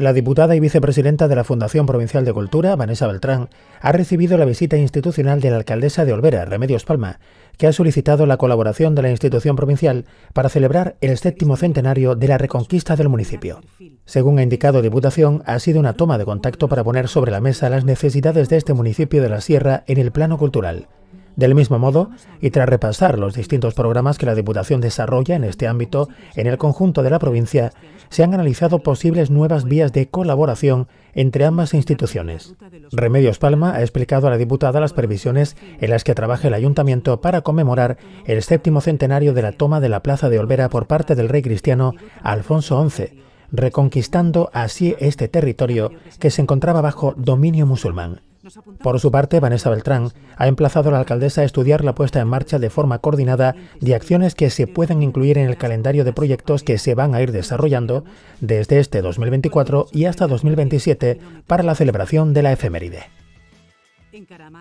La diputada y vicepresidenta de la Fundación Provincial de Cultura, Vanessa Beltrán, ha recibido la visita institucional de la alcaldesa de Olvera, Remedios Palma, que ha solicitado la colaboración de la institución provincial para celebrar el séptimo centenario de la reconquista del municipio. Según ha indicado Diputación, ha sido una toma de contacto para poner sobre la mesa las necesidades de este municipio de la Sierra en el plano cultural del mismo modo, y tras repasar los distintos programas que la Diputación desarrolla en este ámbito, en el conjunto de la provincia, se han analizado posibles nuevas vías de colaboración entre ambas instituciones. Remedios Palma ha explicado a la diputada las previsiones en las que trabaja el ayuntamiento para conmemorar el séptimo centenario de la toma de la Plaza de Olvera por parte del rey cristiano Alfonso XI, reconquistando así este territorio que se encontraba bajo dominio musulmán. Por su parte, Vanessa Beltrán ha emplazado a la alcaldesa a estudiar la puesta en marcha de forma coordinada de acciones que se puedan incluir en el calendario de proyectos que se van a ir desarrollando desde este 2024 y hasta 2027 para la celebración de la efeméride.